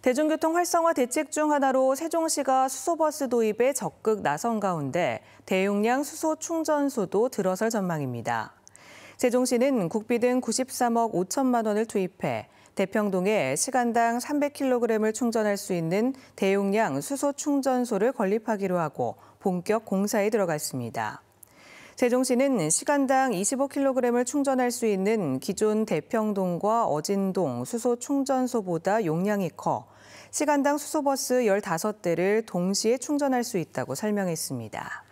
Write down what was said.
대중교통 활성화 대책 중 하나로 세종시가 수소버스 도입에 적극 나선 가운데 대용량 수소 충전소도 들어설 전망입니다. 세종시는 국비 등 93억 5천만 원을 투입해 대평동에 시간당 300kg을 충전할 수 있는 대용량 수소 충전소를 건립하기로 하고 본격 공사에 들어갔습니다. 세종시는 시간당 25kg을 충전할 수 있는 기존 대평동과 어진동 수소 충전소보다 용량이 커 시간당 수소버스 15대를 동시에 충전할 수 있다고 설명했습니다.